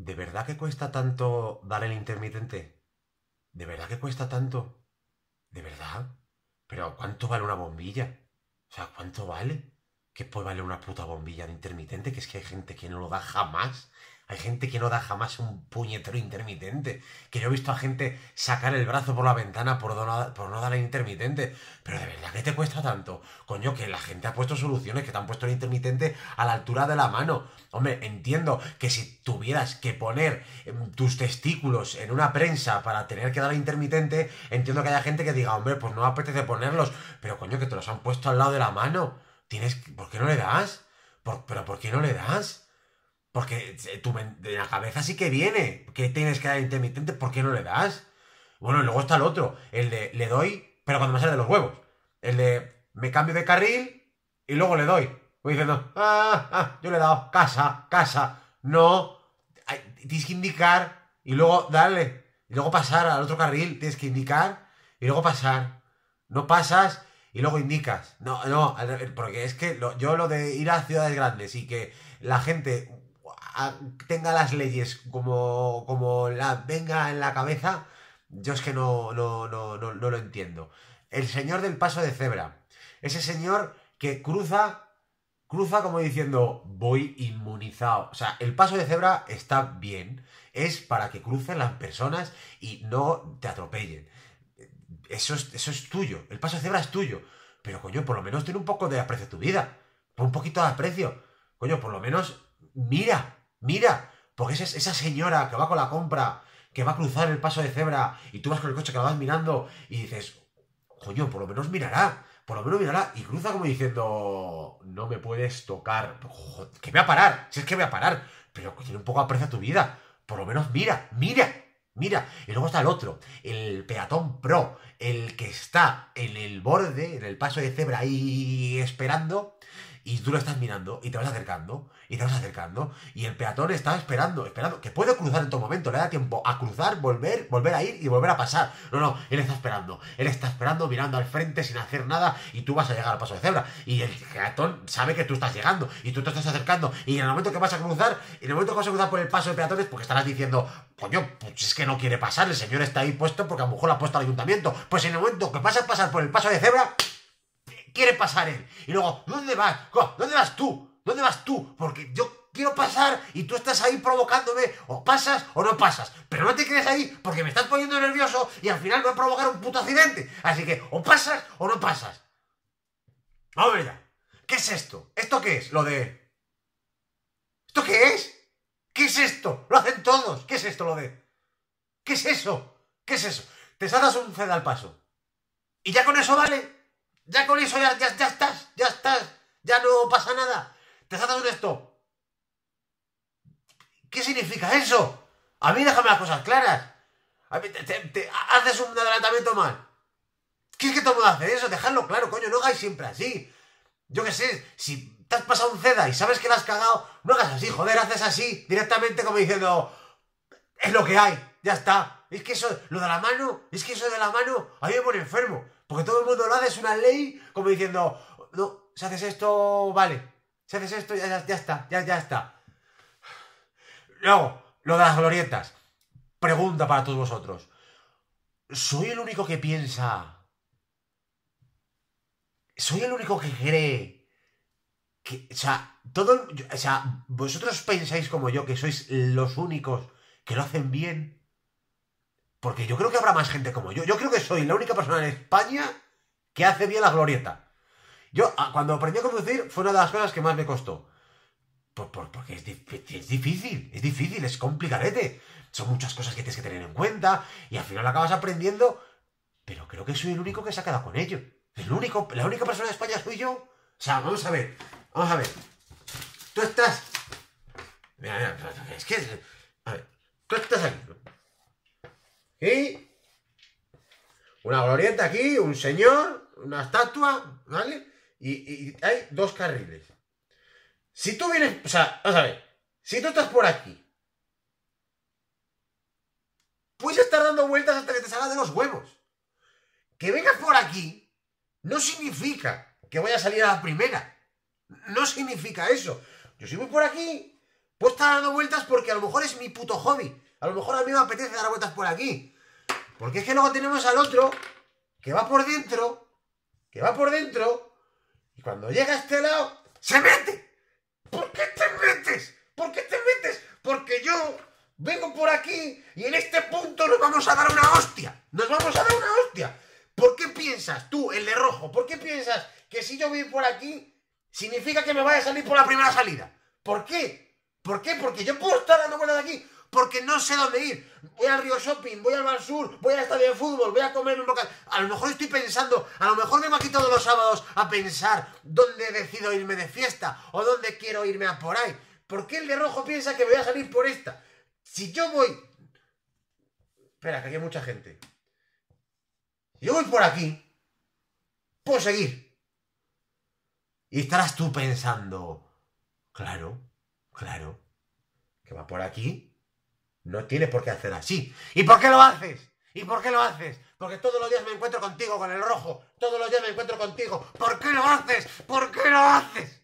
¿De verdad que cuesta tanto dar el intermitente? ¿De verdad que cuesta tanto? ¿De verdad? ¿Pero cuánto vale una bombilla? O sea, ¿cuánto vale? ¿Qué puede valer una puta bombilla de intermitente? Que es que hay gente que no lo da jamás. Hay gente que no da jamás un puñetero intermitente. Que yo he visto a gente sacar el brazo por la ventana por, no, dar el intermitente. Pero de verdad, ¿qué te cuesta tanto? Coño, que la gente ha puesto soluciones que te han puesto el intermitente a la altura de la mano. Hombre, entiendo que si tuvieras que poner em, tus testículos en una prensa para tener que dar el intermitente, entiendo que haya gente que diga, hombre, pues no apetece ponerlos. Pero coño, que te los han puesto al lado de la mano. Tienes. ¿Por qué no le das? ¿Por, ¿Pero por qué no le das pero por qué no le das porque eh, tu de la cabeza sí que viene. que tienes que dar intermitente? ¿Por qué no le das? Bueno, luego está el otro. El de le doy, pero cuando me sale de los huevos. El de me cambio de carril y luego le doy. Voy diciendo, ah, ah, yo le he dado casa, casa. No, tienes que indicar y luego darle. Y luego pasar al otro carril, tienes que indicar y luego pasar. No pasas y luego indicas. No, no, porque es que yo lo de ir a ciudades grandes y que la gente tenga las leyes como, como la venga en la cabeza, yo es que no, no, lo entiendo. El señor del paso de cebra. Ese señor que cruza, cruza como diciendo, voy inmunizado. O sea, el paso de cebra está bien. Es para que crucen las personas y no te atropellen. Eso es, eso es tuyo. El paso de cebra es tuyo. Pero coño, por lo menos tiene un poco de aprecio tu vida. Un poquito de aprecio. Coño, por lo menos mira mira, porque esa, esa señora que va con la compra, que va a cruzar el paso de cebra y tú vas con el coche que la vas mirando y dices, coño, por lo menos mirará, por lo menos mirará y cruza como diciendo, no me puedes tocar, que que voy a parar, si es que voy a parar, pero tiene un poco aprecio a tu vida, por lo menos mira, mira, mira. Y luego está el otro, el peatón pro, el que está en el borde, en el paso de cebra ahí esperando y tú lo estás mirando y te vas acercando y te vas acercando y el peatón está esperando, esperando, que puede cruzar en todo momento, le da tiempo a cruzar, volver, volver a ir y volver a pasar. No, no, él está esperando, él está esperando mirando al frente sin hacer nada y tú vas a llegar al paso de cebra y el peatón sabe que tú estás llegando y tú te estás acercando y en el momento que vas a cruzar, en el momento que vas a cruzar por el paso de peatones porque estarás diciendo, coño, pues es que no quiere pasar, el señor está ahí puesto porque a lo mejor lo ha puesto el ayuntamiento. Pues en el momento que vas a pasar por el paso de cebra, quiere pasar él. Y luego, ¿dónde vas? ¿Dónde vas tú? ¿Dónde vas tú? Porque yo quiero pasar y tú estás ahí provocándome, o pasas o no pasas. Pero no te quedes ahí porque me estás poniendo nervioso y al final me va a provocar un puto accidente. Así que, o pasas o no pasas. Vamos ¿Qué es esto? ¿Esto qué es? Lo de... ¿Esto qué es? ¿Qué es esto? Lo hacen todos. ¿Qué es esto lo de? ¿Qué es eso? ¿Qué es eso? Te salas un FED al paso. ¿Y ya con eso vale? Ya con eso ya, ya, ya estás, ya estás, ya no pasa nada. Te has dado esto? ¿Qué significa eso? A mí déjame las cosas claras. A mí te, haces un adelantamiento mal. ¿Qué es que todo el mundo hace eso? Dejadlo claro, coño, no hagáis siempre así. Yo qué sé, si te has pasado un ceda y sabes que la has cagado, no hagas así, joder, haces así, directamente como diciendo, es lo que hay, ya está. Es que eso, lo de la mano, es que eso de la mano, a mí me pone enfermo. Porque todo el mundo lo hace, es una ley, como diciendo, no, si haces esto, vale. Si haces esto, ya, está, ya, ya está. Luego, lo de las glorietas. Pregunta para todos vosotros. ¿Soy el único que piensa? ¿Soy el único que cree? Que, sea, todo, o sea, vosotros pensáis como yo que sois los únicos que lo hacen bien. Porque yo creo que habrá más gente como yo. Yo creo que soy la única persona en España que hace bien la glorieta. Yo, ah, cuando aprendí a conducir, fue una de las cosas que más me costó. porque es, es, difícil, es difícil, es complicadete. Son muchas cosas que tienes que tener en cuenta y al final acabas aprendiendo. Pero creo que soy el único que se ha quedado con ello. El único, la única persona de España soy yo. O sea, vamos a ver, vamos a ver. Tú estás. Mira, mira, es que. A ver, tú estás aquí. Y una glorieta aquí, un señor, una estatua, ¿vale? Y, hay dos carriles. Si tú vienes, o sea, vamos a ver, si tú estás por aquí, puedes estar dando vueltas hasta que te salga de los huevos. Que vengas por aquí no significa que voy a salir a la primera. No significa eso. Yo si voy por aquí, puedo estar dando vueltas porque a lo mejor es mi puto hobby. A lo mejor a mí me apetece dar vueltas por aquí. Porque es que luego tenemos al otro que va por dentro, que va por dentro, y cuando llega a este lado, se mete. ¿Por qué te metes? ¿Por qué te metes? Porque yo vengo por aquí y en este punto nos vamos a dar una hostia. Nos vamos a dar una hostia. ¿Por qué piensas tú, el de rojo, por qué piensas que si yo voy por aquí, significa que me vaya a salir por la primera salida? ¿Por qué? ¿Por qué? Porque yo puedo estar dando vueltas de aquí porque no sé dónde ir. Voy al Río Shopping, voy al Bar Sur, voy al estadio de fútbol, voy a comer un local. A lo mejor estoy pensando, a lo mejor me aquí todos los sábados a pensar dónde decido irme de fiesta o dónde quiero irme a por ahí. ¿Por qué el de rojo piensa que voy a salir por esta? Si yo voy... Espera, que aquí hay mucha gente. yo voy por aquí, puedo seguir. Y estarás tú pensando, claro, claro, que va por aquí, no tienes por qué hacer así. ¿Y por qué lo haces? ¿Y por qué lo haces? Porque todos los días me encuentro contigo con el rojo. Todos los días me encuentro contigo. ¿Por qué lo haces? ¿Por qué lo haces?